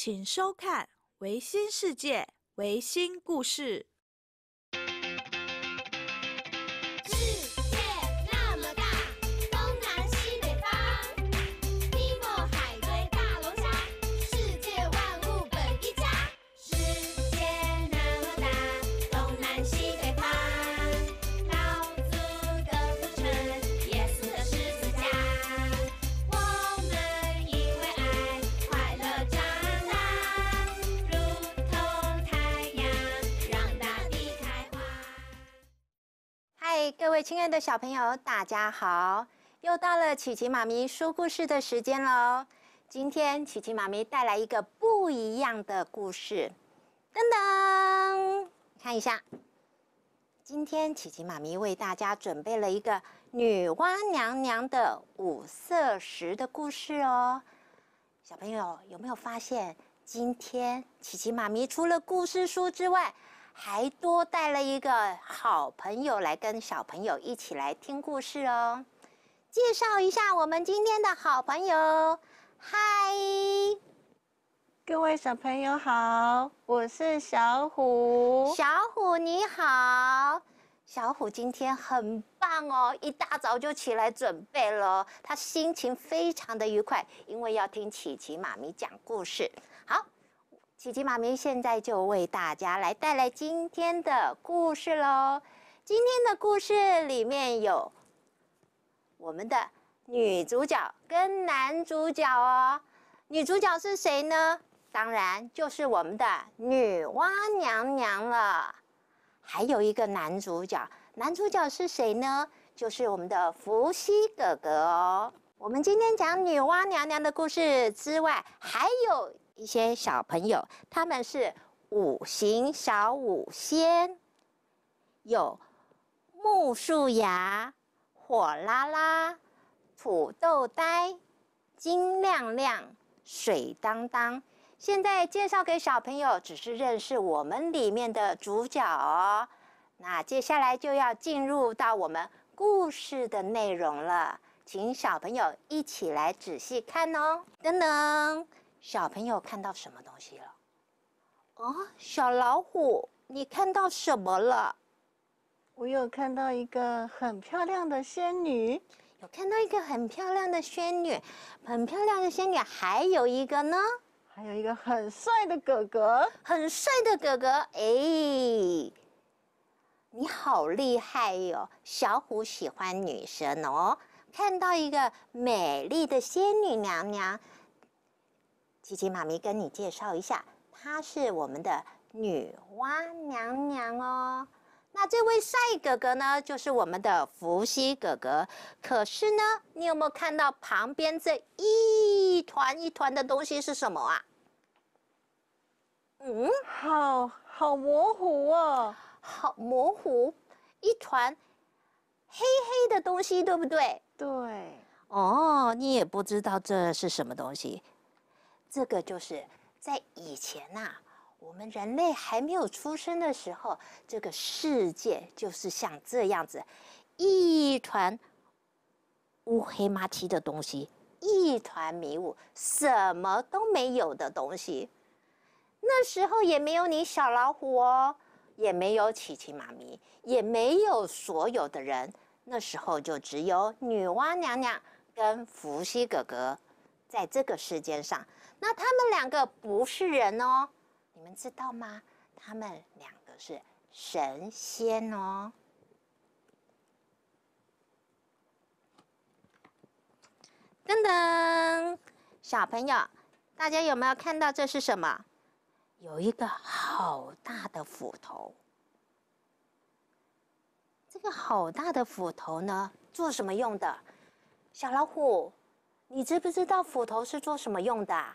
请收看《维新世界》维新故事。各位亲爱的小朋友，大家好！又到了琪琪妈咪说故事的时间喽。今天琪琪妈咪带来一个不一样的故事。噔噔，看一下，今天琪琪妈咪为大家准备了一个女娲娘娘的五色石的故事哦。小朋友有没有发现，今天琪琪妈咪除了故事书之外，还多带了一个好朋友来跟小朋友一起来听故事哦。介绍一下我们今天的好朋友，嗨，各位小朋友好，我是小虎。小虎你好，小虎今天很棒哦，一大早就起来准备了，他心情非常的愉快，因为要听琪琪妈咪讲故事。好。奇奇妈咪现在就为大家来带来今天的故事喽。今天的故事里面有我们的女主角跟男主角哦。女主角是谁呢？当然就是我们的女娲娘娘了。还有一个男主角，男主角是谁呢？就是我们的伏羲哥哥哦。我们今天讲女娲娘娘的故事之外，还有。一些小朋友，他们是五行小五仙，有木树芽、火拉拉、土豆呆、金亮亮、水当当。现在介绍给小朋友，只是认识我们里面的主角哦。那接下来就要进入到我们故事的内容了，请小朋友一起来仔细看哦。等等。小朋友看到什么东西了？哦，小老虎，你看到什么了？我有看到一个很漂亮的仙女，有看到一个很漂亮的仙女，很漂亮的仙女，还有一个呢？还有一个很帅的哥哥，很帅的哥哥。哎，你好厉害哟！小虎喜欢女神哦，看到一个美丽的仙女娘娘。琪琪妈咪跟你介绍一下，她是我们的女娲娘娘哦。那这位帅哥哥呢，就是我们的伏羲哥哥。可是呢，你有没有看到旁边这一团一团的东西是什么啊？嗯，好好模糊哦，好模糊，一团黑黑的东西，对不对？对。哦，你也不知道这是什么东西。这个就是在以前呐，我们人类还没有出生的时候，这个世界就是像这样子，一团乌黑麻漆的东西，一团迷雾，什么都没有的东西。那时候也没有你小老虎哦，也没有琪琪妈咪，也没有所有的人。那时候就只有女娲娘娘跟伏羲哥哥在这个世界上。那他们两个不是人哦，你们知道吗？他们两个是神仙哦。噔噔，小朋友，大家有没有看到这是什么？有一个好大的斧头。这个好大的斧头呢，做什么用的？小老虎，你知不知道斧头是做什么用的？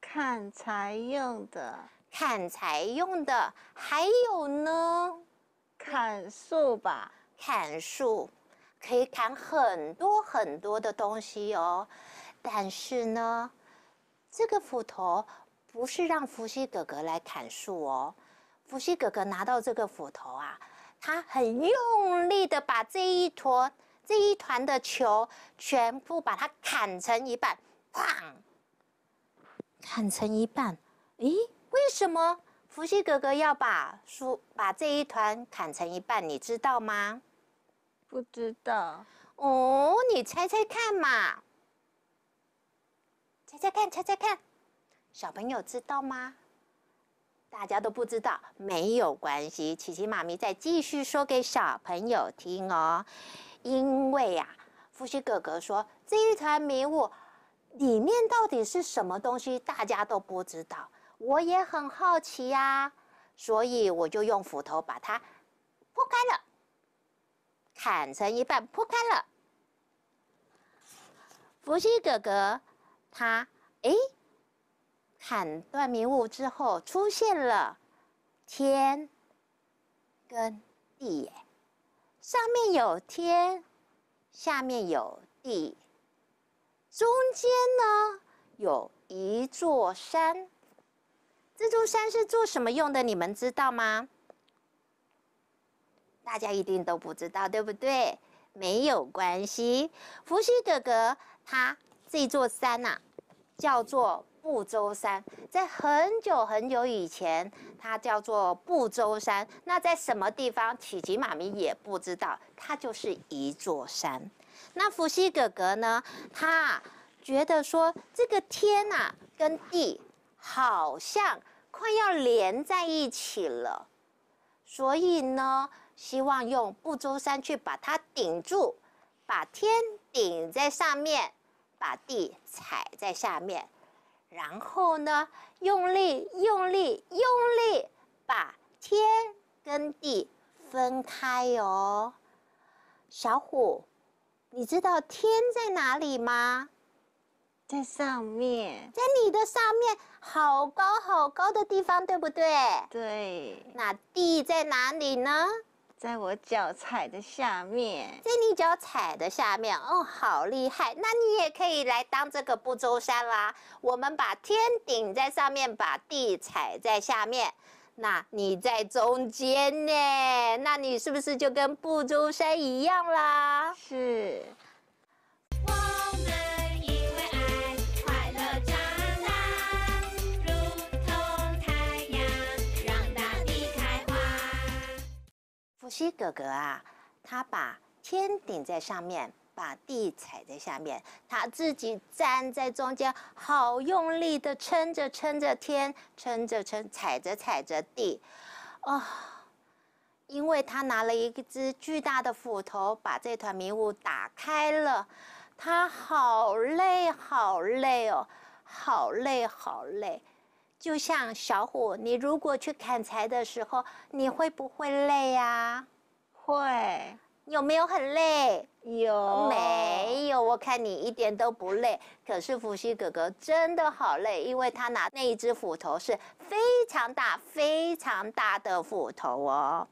砍柴用的，砍柴用的，还有呢？砍树吧，砍树可以砍很多很多的东西哦。但是呢，这个斧头不是让伏羲哥哥来砍树哦。伏羲哥哥拿到这个斧头啊，他很用力的把这一坨、这一团的球全部把它砍成一半，砰！砍成一半，咦？为什么伏羲哥哥要把书把这一团砍成一半？你知道吗？不知道哦，你猜猜看嘛！猜猜看，猜猜看，小朋友知道吗？大家都不知道，没有关系，琪琪妈咪再继续说给小朋友听哦。因为呀，伏羲哥哥说这一团迷雾。里面到底是什么东西？大家都不知道，我也很好奇呀，所以我就用斧头把它铺开了，砍成一半，铺开了。伏羲哥哥，他哎，砍断迷雾之后，出现了天跟地耶，上面有天，下面有地。中间呢有一座山，这座山是做什么用的？你们知道吗？大家一定都不知道，对不对？没有关系，伏羲哥哥他这座山啊，叫做不周山。在很久很久以前，它叫做不周山。那在什么地方？琪琪妈咪也不知道，它就是一座山。那伏羲哥哥呢？他觉得说这个天呐跟地好像快要连在一起了，所以呢，希望用不周山去把它顶住，把天顶在上面，把地踩在下面，然后呢，用力、用力、用力，把天跟地分开哟，小虎。你知道天在哪里吗？在上面，在你的上面，好高好高的地方，对不对？对。那地在哪里呢？在我脚踩的下面，在你脚踩的下面。哦，好厉害！那你也可以来当这个不周山啦。我们把天顶在上面，把地踩在下面。那你在中间呢？那你是不是就跟不周山一样啦？是。我们因为爱快乐长大，如同太阳让大地开花。伏羲哥哥啊，他把天顶在上面。把地踩在下面，他自己站在中间，好用力的撑着撑着天，撑着撑，踩着踩着地，哦，因为他拿了一只巨大的斧头，把这团迷雾打开了。他好累好累哦，好累好累，就像小虎，你如果去砍柴的时候，你会不会累呀？会。有没有很累？有没有？我看你一点都不累。可是伏羲哥哥真的好累，因为他拿那一只斧头是非常大、非常大的斧头哦。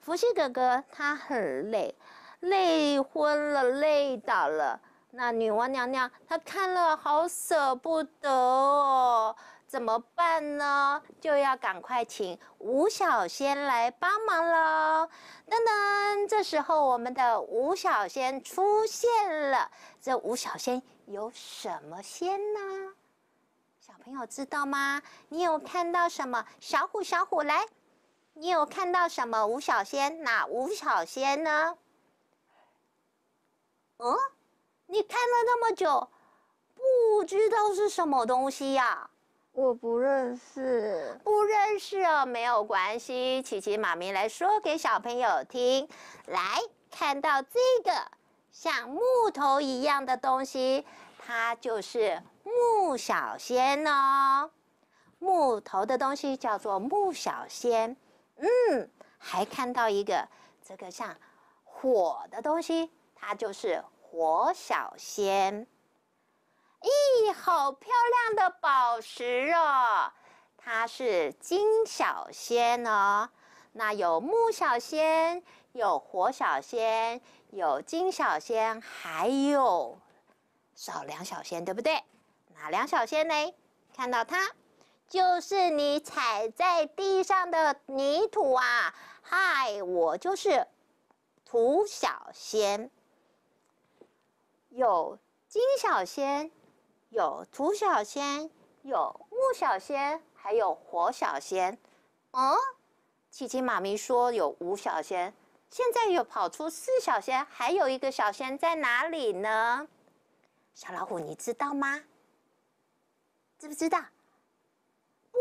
伏羲哥哥他很累，累昏了、累倒了。那女娲娘娘她看了好舍不得哦。怎么办呢？就要赶快请吴小仙来帮忙了。噔噔，这时候我们的吴小仙出现了。这吴小仙有什么仙呢？小朋友知道吗？你有看到什么？小虎，小虎来！你有看到什么？吴小仙哪？吴小仙呢？嗯，你看了那么久，不知道是什么东西呀？我不认识，不认识哦，没有关系。琪琪、妈明来说给小朋友听，来看到这个像木头一样的东西，它就是木小仙哦。木头的东西叫做木小仙，嗯，还看到一个这个像火的东西，它就是火小仙。咦，好漂亮的宝石哦！它是金小仙哦。那有木小仙，有火小仙，有金小仙，还有少两小仙，对不对？哪两小仙呢？看到它，就是你踩在地上的泥土啊！嗨，我就是土小仙。有金小仙。有土小仙，有木小仙，还有火小仙。嗯，琪琪妈咪说有五小仙，现在有跑出四小仙，还有一个小仙在哪里呢？小老虎，你知道吗？知不知道？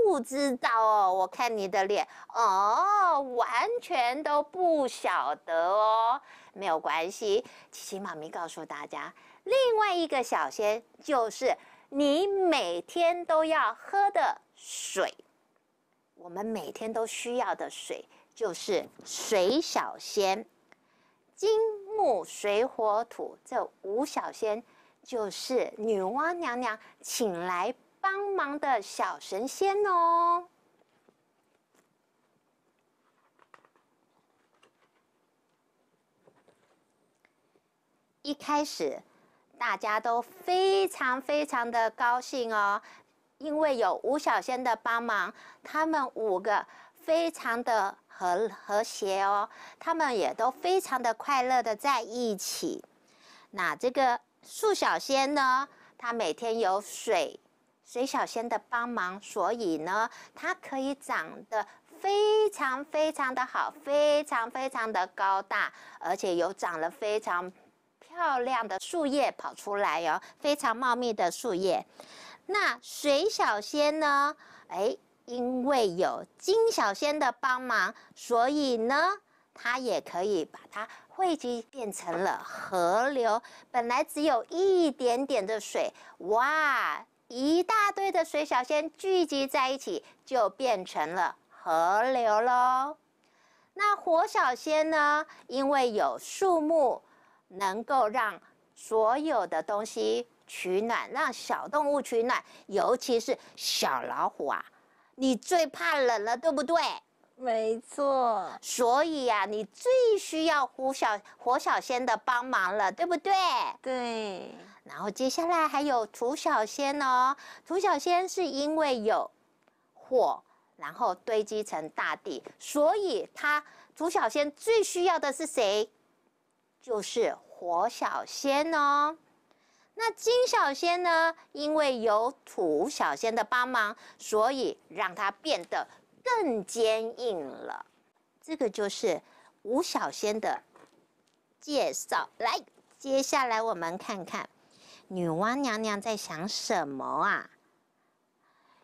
不知道哦，我看你的脸哦，完全都不晓得哦。没有关系，琪琪妈咪告诉大家。另外一个小仙就是你每天都要喝的水，我们每天都需要的水就是水小仙。金木水火土这五小仙就是女娲娘娘请来。帮忙的小神仙哦！一开始大家都非常非常的高兴哦，因为有五小仙的帮忙，他们五个非常的和和谐哦，他们也都非常的快乐的在一起。那这个树小仙呢，它每天有水。水小仙的帮忙，所以呢，它可以长得非常非常的好，非常非常的高大，而且有长了非常漂亮的树叶跑出来哟，非常茂密的树叶。那水小仙呢？哎，因为有金小仙的帮忙，所以呢，它也可以把它汇集变成了河流。本来只有一点点的水，哇！一大堆的水小仙聚集在一起，就变成了河流喽。那火小仙呢？因为有树木，能够让所有的东西取暖，让小动物取暖，尤其是小老虎啊，你最怕冷了，对不对？没错。所以呀，你最需要火小火小仙的帮忙了，对不对？对。然后接下来还有土小仙哦，土小仙是因为有火，然后堆积成大地，所以它土小仙最需要的是谁？就是火小仙哦。那金小仙呢？因为有土小仙的帮忙，所以让它变得更坚硬了。这个就是五小仙的介绍。来，接下来我们看看。女娲娘娘在想什么啊？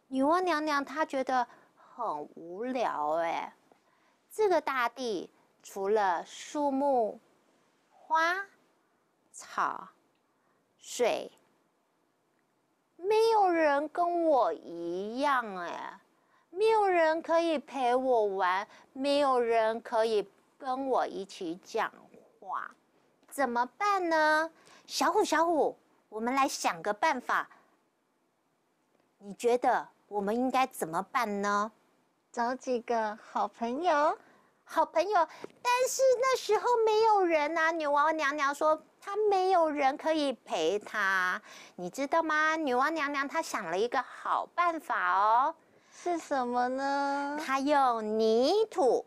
女娲娘娘她觉得很无聊哎，这个大地除了树木、花、草、水，没有人跟我一样哎，没有人可以陪我玩，没有人可以跟我一起讲话，怎么办呢？小虎，小虎。我们来想个办法，你觉得我们应该怎么办呢？找几个好朋友，好朋友，但是那时候没有人啊。女娲娘娘说她没有人可以陪她，你知道吗？女娲娘娘她想了一个好办法哦，是什么呢？她用泥土。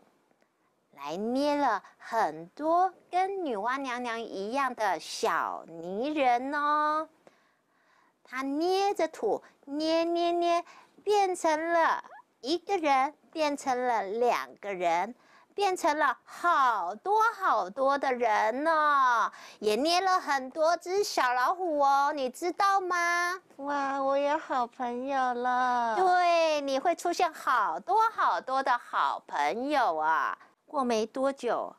来捏了很多跟女娲娘娘一样的小泥人哦。他捏着土捏捏捏，变成了一个人，变成了两个人，变成了好多好多的人哦。也捏了很多只小老虎哦，你知道吗？哇，我有好朋友了。对，你会出现好多好多的好朋友啊。过没多久，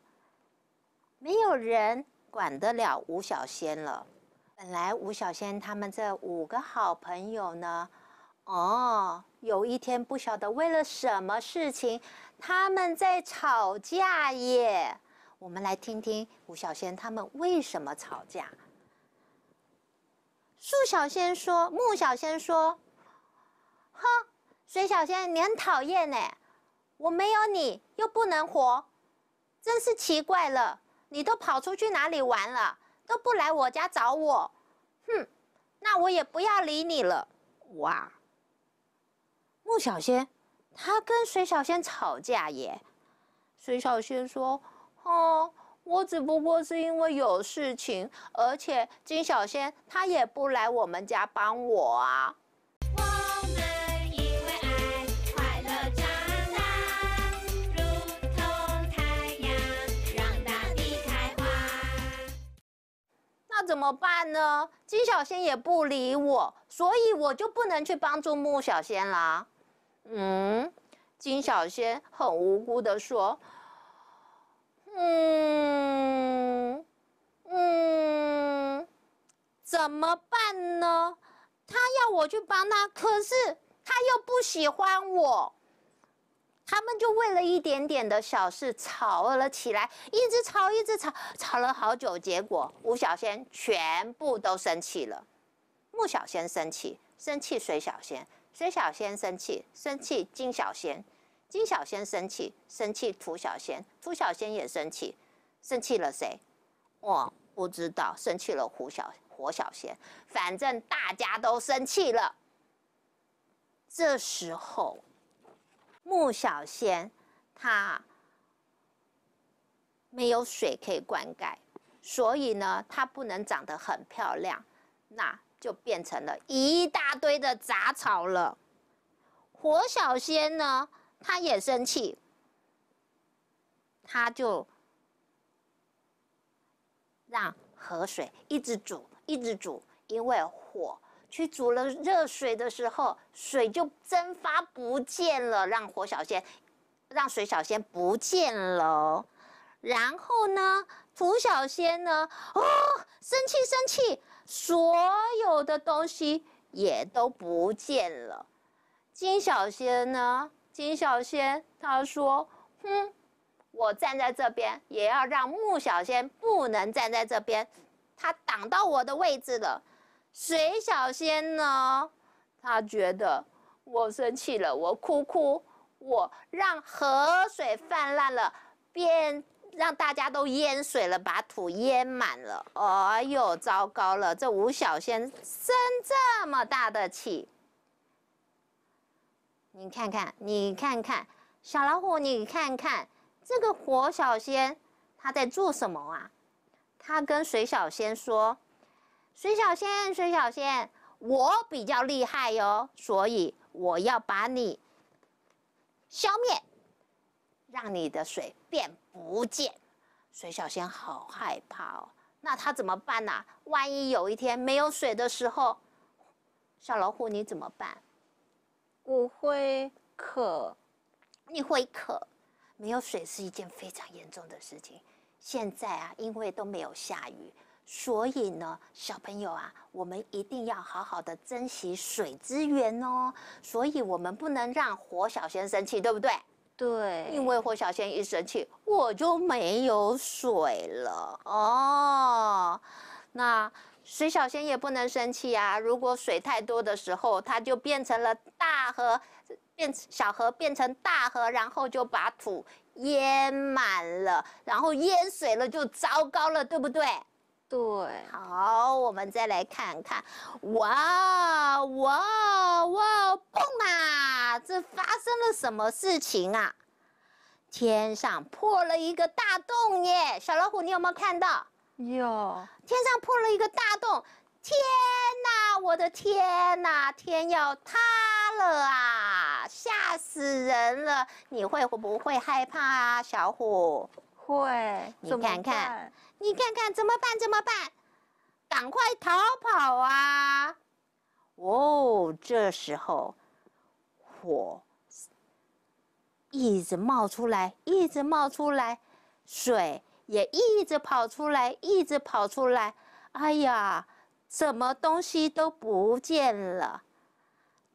没有人管得了吴小仙了。本来吴小仙他们这五个好朋友呢，哦，有一天不晓得为了什么事情，他们在吵架耶。我们来听听吴小仙他们为什么吵架。树小仙说，木小仙说，哼，水小仙你很讨厌呢。我没有你又不能活，真是奇怪了！你都跑出去哪里玩了，都不来我家找我，哼！那我也不要理你了。哇！穆小仙，他跟水小仙吵架耶。水小仙说：“哦，我只不过是因为有事情，而且金小仙他也不来我们家帮我啊。”怎么办呢？金小仙也不理我，所以我就不能去帮助木小仙啦。嗯，金小仙很无辜的说：“嗯嗯，怎么办呢？他要我去帮他，可是他又不喜欢我。”他们就为了一点点的小事吵了起来，一直吵，一直吵，吵了好久。结果吴小仙全部都生气了，穆小仙生气，生气水小仙，水小仙生气，生气金小仙，金小仙生气，生气涂小仙，涂小仙也生气，生气了谁？我不知道，生气了胡小胡小仙。反正大家都生气了。这时候。木小仙，它没有水可以灌溉，所以呢，它不能长得很漂亮，那就变成了一大堆的杂草了。火小仙呢，他也生气，他就让河水一直煮，一直煮，因为火。去煮了热水的时候，水就蒸发不见了，让火小仙、让水小仙不见了。然后呢，土小仙呢，哦，生气，生气，所有的东西也都不见了。金小仙呢，金小仙他说：“哼，我站在这边，也要让木小仙不能站在这边，他挡到我的位置了。”水小仙呢？他觉得我生气了，我哭哭，我让河水泛滥了，变让大家都淹水了，把土淹满了。哎呦，糟糕了！这吴小仙生这么大的气，你看看，你看看，小老虎，你看看这个火小仙，他在做什么啊？他跟水小仙说。水小仙，水小仙，我比较厉害哟，所以我要把你消灭，让你的水变不见。水小仙好害怕哦，那他怎么办呢？万一有一天没有水的时候，小老虎你怎么办？我会渴。你会渴？没有水是一件非常严重的事情。现在啊，因为都没有下雨。所以呢，小朋友啊，我们一定要好好的珍惜水资源哦。所以，我们不能让火小先生气，对不对？对。因为火小仙一生气，我就没有水了哦。那水小仙也不能生气呀。如果水太多的时候，它就变成了大河，变小河变成大河，然后就把土淹满了，然后淹水了就糟糕了，对不对？对，好，我们再来看看，哇哇哇，蹦啊！这发生了什么事情啊？天上破了一个大洞耶！小老虎，你有没有看到？有，天上破了一个大洞，天哪，我的天哪，天要塌了啊！吓死人了！你会不会害怕啊，小虎？会。你看看。你看看怎么办？怎么办？赶快逃跑啊！哦，这时候火一直冒出来，一直冒出来，水也一直跑出来，一直跑出来。哎呀，什么东西都不见了！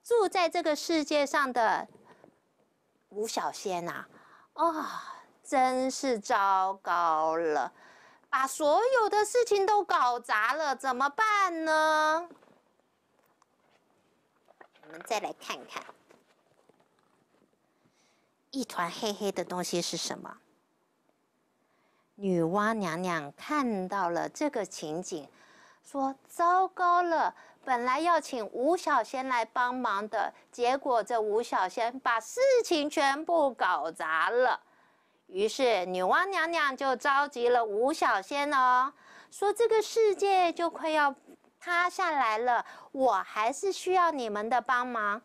住在这个世界上的吴小仙呐，啊，真是糟糕了！把所有的事情都搞砸了，怎么办呢？我们再来看看，一团黑黑的东西是什么？女娲娘娘看到了这个情景，说：“糟糕了，本来要请吴小仙来帮忙的，结果这吴小仙把事情全部搞砸了。”于是女娲娘娘就召集了五小仙哦，说这个世界就快要塌下来了，我还是需要你们的帮忙。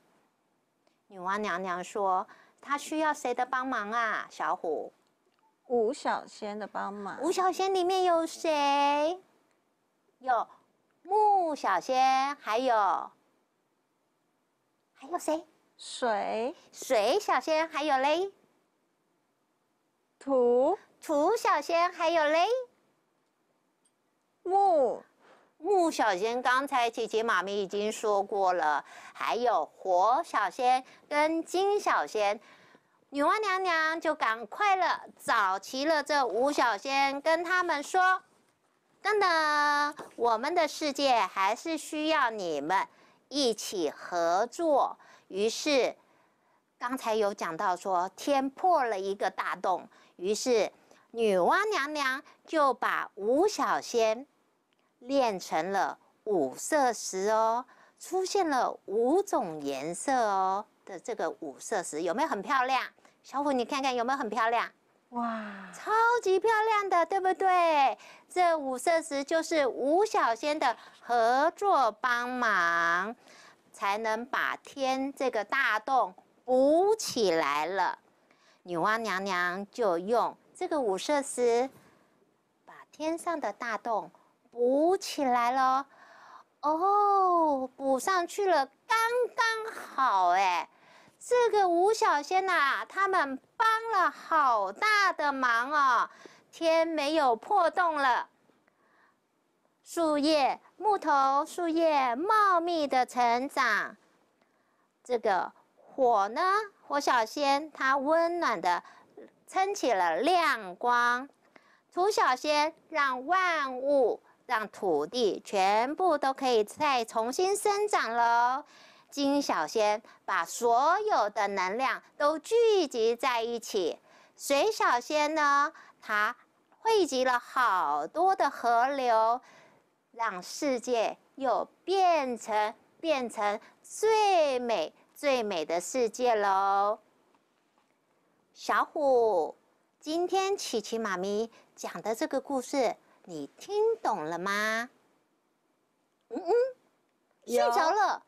女娲娘娘说：“她需要谁的帮忙啊？”小虎，五小仙的帮忙。五小仙里面有谁？有木小仙，还有还有谁？水水小仙，还有嘞。土土小仙还有嘞，木木小仙，刚才姐姐妈咪已经说过了，还有火小仙跟金小仙，女娲娘娘就赶快了找齐了这五小仙，跟他们说：等等，我们的世界还是需要你们一起合作。于是刚才有讲到说，天破了一个大洞。于是，女娲娘娘就把五小仙炼成了五色石哦，出现了五种颜色哦的这个五色石，有没有很漂亮？小虎，你看看有没有很漂亮？哇，超级漂亮的，对不对？这五色石就是五小仙的合作帮忙，才能把天这个大洞补起来了。女娲娘娘就用这个五色石，把天上的大洞补起来了。哦，补上去了，刚刚好哎。这个五小仙呐，他们帮了好大的忙哦，天没有破洞了。树叶、木头、树叶茂密的成长，这个。火呢？火小仙它温暖的撑起了亮光，土小仙让万物、让土地全部都可以再重新生长喽。金小仙把所有的能量都聚集在一起，水小仙呢，它汇集了好多的河流，让世界又变成变成最美。最美的世界喽，小虎，今天琪琪妈咪讲的这个故事，你听懂了吗？嗯嗯，睡着了，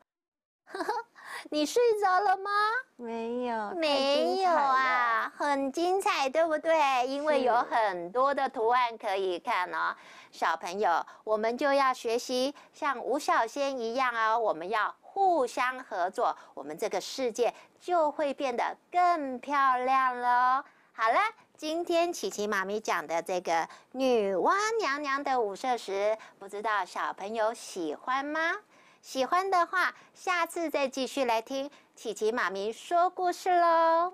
呵呵，你睡着了吗？没有，没有啊，很精彩，对不对？因为有很多的图案可以看哦，小朋友，我们就要学习像吴小仙一样哦，我们要。互相合作，我们这个世界就会变得更漂亮喽。好了，今天琪琪妈咪讲的这个女娲娘娘的五色石，不知道小朋友喜欢吗？喜欢的话，下次再继续来听琪琪妈咪说故事喽。